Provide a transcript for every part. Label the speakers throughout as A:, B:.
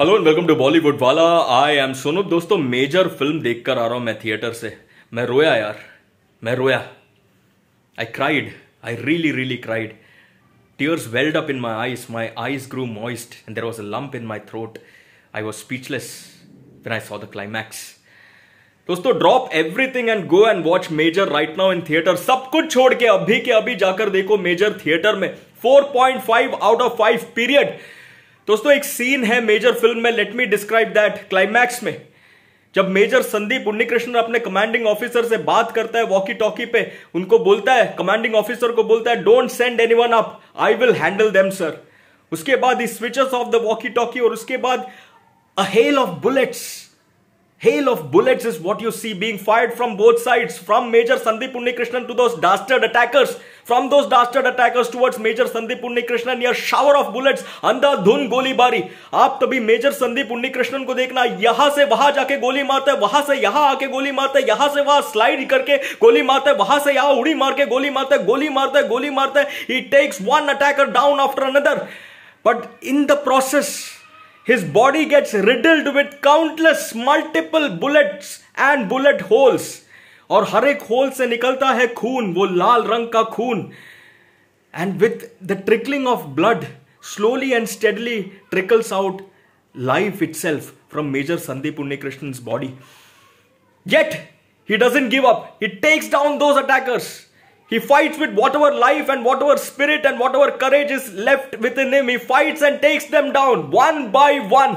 A: Hello and welcome to Bollywood वाला I M Sonu दोस्तों major film देखकर आ रहा हूं मैं थिएटर से मैं रोया यार मैं रोया I cried I really really cried tears welled up in my eyes my eyes grew moist and there was a lump in my throat I was speechless when I saw the climax दोस्तों drop everything and go and watch Major right now in theatre सब कुछ छोड़ के अभी के अभी जाकर देखो मेजर थिएटर में 4.5 आउट ऑफ 5 पीरियड दोस्तों एक सीन है मेजर फिल्म में let me describe that climax में जब मेजर संदीप उन्नीकृष्णन अपने कमांडिंग ऑफिसर से बात करता है वॉकी टॉकी पे उनको बोलता है कमांडिंग ऑफिसर को बोलता है don't send anyone up I will handle them sir उसके बाद ही switches off the walkie talkie और उसके बाद a hell of bullets hell of bullets is what you see being fired from both side from Major Sandeep Unnikrishnan to those dastard attackers from those dastard attackers towards Major Sandeep Unnikrishnan near shower of bullets अंधाधुन गोलीबारी आप तभी major Sandeep Unnikrishnan को देखना यहां से वहां जाके goli मारता hai wahan se yahan aake goli मारता hai yahan se wahan slide karke goli मारता hai wahan se yahan udi maar ke goli मारता hai goli मारता hai goli मारता hai he takes one attacker down after another but in the process his body gets riddled with countless multiple bullets and bullet holes और हर एक whole से निकलता है खून वो लाल रंग का खून and with the trickling of blood slowly and steadily trickles out life life itself from Major Sandeep Unnikrishnan's body Yet, he doesn't give up He takes down those attackers He fights with whatever life and whatever spirit and whatever courage is left within him. He fights and takes them down one by one.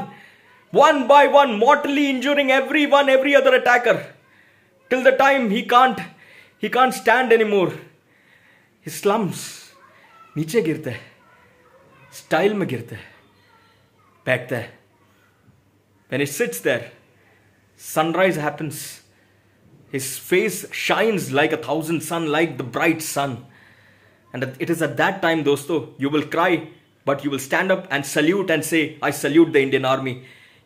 A: One by one, mortally injuring everyone, every other attacker. till the time he can't he can't stand anymore he slumps नीचे girta, style style girta, गिरता when he sits there sunrise happens his face shines like a thousand sun like the bright sun and it is at that time dosto you will cry but you will stand up and salute and say i salute the indian army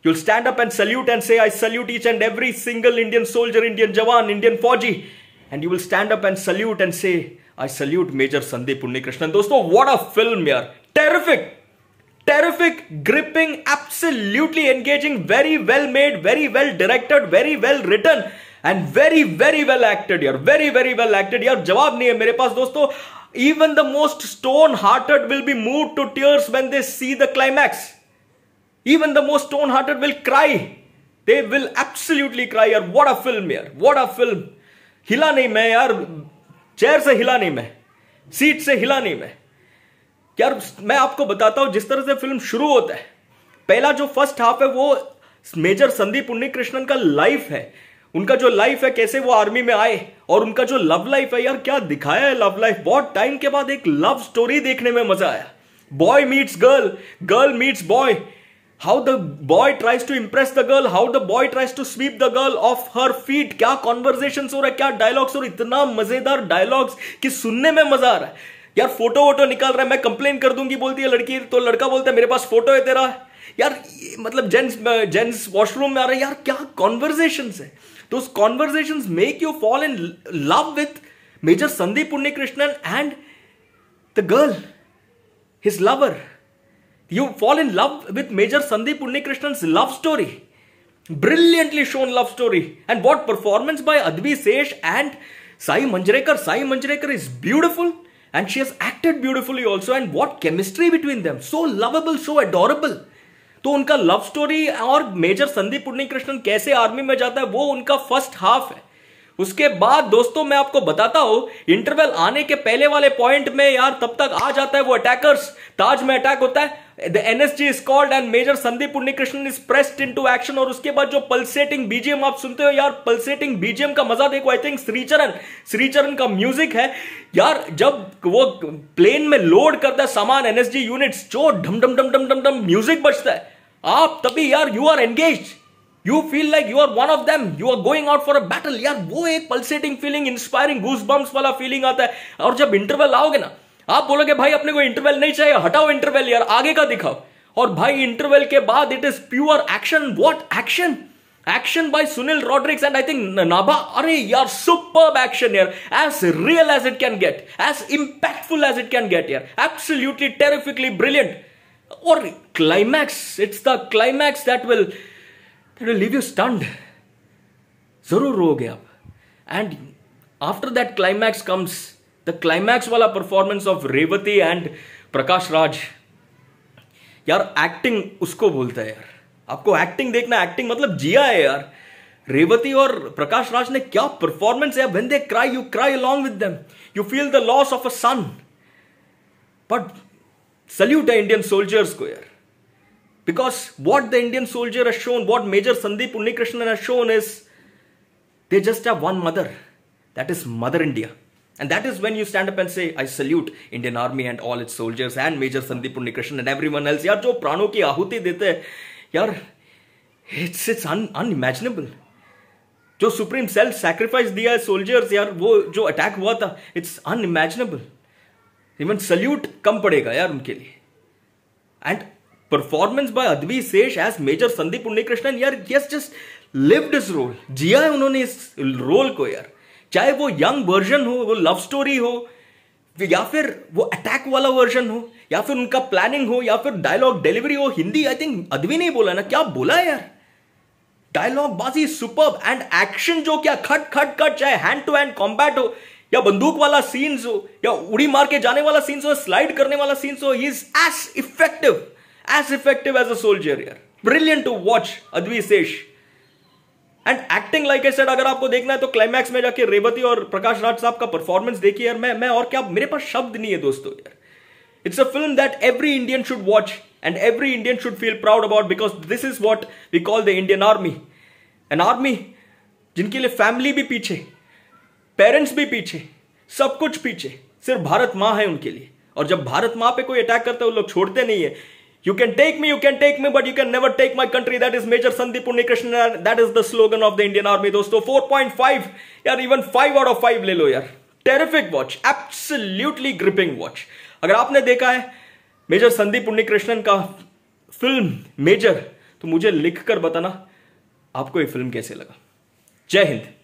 A: You'll stand up and salute and say, I salute each and every single Indian soldier, Indian Jawan, Indian Fauji. And you will stand up and salute and say, I salute Major Sandeep Unnikrishnan. Dosto, what a film here. Terrific. Terrific, gripping, absolutely engaging, very well made, very well directed, very well written. and very, very well acted, यार Very, very well acted, यार Jawab nahi hai मेरे पास दोस्तों Even the most stone-hearted will be moved to tears when they see the climax. Even the most stone hearted will cry. They will absolutely cry. यार what a film यार what a film. हिला नहीं मैं यार chair से हिला नहीं मैं सीट से हिला नहीं मैं यार मैं आपको बताता हूं जिस तरह से फिल्म शुरू होता है पहला जो फर्स्ट हाफ है वो मेजर संदीप उन्नी कृष्णन का लाइफ है उनका जो लाइफ है कैसे वो आर्मी में आए और उनका जो लव लाइफ है यार क्या दिखाया है लव लाइफ बहुत टाइम के बाद एक लव स्टोरी देखने में मजा आया boy meets girl girl meets boy how the boy tries to impress the girl how the boy tries to sweep the girl off her feet क्या कॉन्वर्जेशन हो रहा है क्या डायलॉग्स और इतना मजेदार डायलॉग्स कि सुनने में मजा आ रहा है यार फोटो वोटो निकाल रहा है मैं कंप्लेन कर दूंगी बोलती है लड़की तो लड़का बोलता है मेरे पास फोटो है तेरा यार मतलब जेंट्स जेंट्स वॉशरूम में आ रहा है यार क्या कॉन्वर्जेशन है तो उस conversation make you fall in love with Major Sandeep Unnikrishnan and the girl his lover You fall in love with Major Sandeep Unnikrishnan's love story. Brilliantly shown love story. And what performance by Advi Sesh and Sai Manjrekar. Sai Manjrekar is beautiful and she has acted beautifully also. And what chemistry between them. So lovable, so adorable. तो उनका love story और Major Sandeep Unnikrishnan कैसे army में जाता है वो उनका first half है उसके बाद दोस्तों मैं आपको बताता हूं इंटरवल आने के पहले वाले पॉइंट में यार तब तक आ जाता है वो अटैकर्स ताज में अटैक होता है the NSG is called and Major Sandeep Unnikrishnan is pressed into action और उसके बाद जो पल्सेटिंग बीजीएम आप सुनते हो यार पल्सेटिंग बीजीएम का मजा देखो आई थिंक श्रीचरण श्रीचरण का म्यूजिक है यार जब वो प्लेन में लोड करता है सामान एनएसजी यूनिट्स जो ढम ढम ढम ढम ढम ढम म्यूजिक बजता है आप तभी यार you are engage You feel like you are one of them. You are going out for a battle यार वो एक pulsating feeling inspiring goose bumps वाला फीलिंग आता है और जब इंटरवल आओगे ना आप बोलोगे भाई अपने को इंटरवल नहीं चाहिए हटाओ इंटरवल यार आगे का दिखाओ और भाई इंटरवल के बाद it is pure action what action action by Sunil Rodrigues and I think नाभा अरे यार सुपर एक्शन यार as real as it can get as impactful as it can get यार एब्सोल्युटली टेरिफिकली ब्रिलियंट और climax it's the climax that will that will leave you stunned जरूर रोगे आप and after that climax comes the climax वाला performance of Revathi and Prakash Raj यार acting उसको बोलता है यार आपको एक्टिंग देखना एक्टिंग मतलब जिया है यार रेवती और प्रकाश राज ने क्या परफॉर्मेंस है when they cry you cry along with them you feel the loss of a son but salute है इंडियन सोल्जर्स को यार Because what the Indian soldier has shown, what Major Sandeep Unnikrishnan has shown is they just have one mother. That is Mother India. And that is when you stand up and say, I salute Indian Army and all its soldiers and Major Sandeep Unnikrishnan and everyone else. Yaar, jo prano ki ahuti dete yaar, it's, it's un, unimaginable. Jo supreme self sacrifice दिया है soldiers, यार वो जो attack हुआ था it's unimaginable even salute कम पड़ेगा यार उनके परफॉर्मेंस बाय अदबी शेष एज मेजर संदीप उन्नीकृष्णन यार यस जस्ट लिव्ड इस रोल जिया है उन्होंने इस रोल को यार चाहे वो यंग वर्जन हो वो लव स्टोरी हो या फिर वो अटैक वाला वर्जन हो या फिर उनका प्लानिंग हो या फिर डायलॉग डिलीवरी हो हिंदी आई थिंक अदवी नहीं बोला ना क्या बोला यार डायलॉग बाजी सुपर एंड एक्शन जो क्या खट खट खट चाहे हैंड टू हैंड कॉम्बैट हो या बंदूक वाला सीन्स हो या उड़ी मार के जाने वाला सीन्स हो स्लाइड करने वाला सीन्स हो he is as effective as effective as a soldier यार brilliant to watch Adivi Sesh and acting like I said अगर आपको देखना है तो क्लाइमैक्स में जाके रेवती और प्रकाश राज साहब का परफॉर्मेंस देखिए यार मैं मैं और क्या मेरे पास शब्द नहीं है दोस्तों यार it's a film that every Indian should watch and every Indian should feel proud about because this is what we call the Indian army an army जिनके लिए फैमिली भी पीछे पेरेंट्स भी पीछे सब कुछ पीछे सिर्फ भारत माँ है उनके लिए और जब भारत माँ पे कोई अटैक करता है वो लोग छोड़ते नहीं है You can take me, you can take me, but you can never take my country. That is Major Sandeep Unnikrishnan. That is the slogan of the Indian Army. dosto. 4.5 yaar, even 5 out of 5 le lo, yaar. Terrific watch. Absolutely gripping watch. Agar aapne dekha hai, Major Sandeep Major Sandeep Unnikrishnan का film major तो मुझे लिखकर बताना aapko ye film kaise laga. Jai Hind.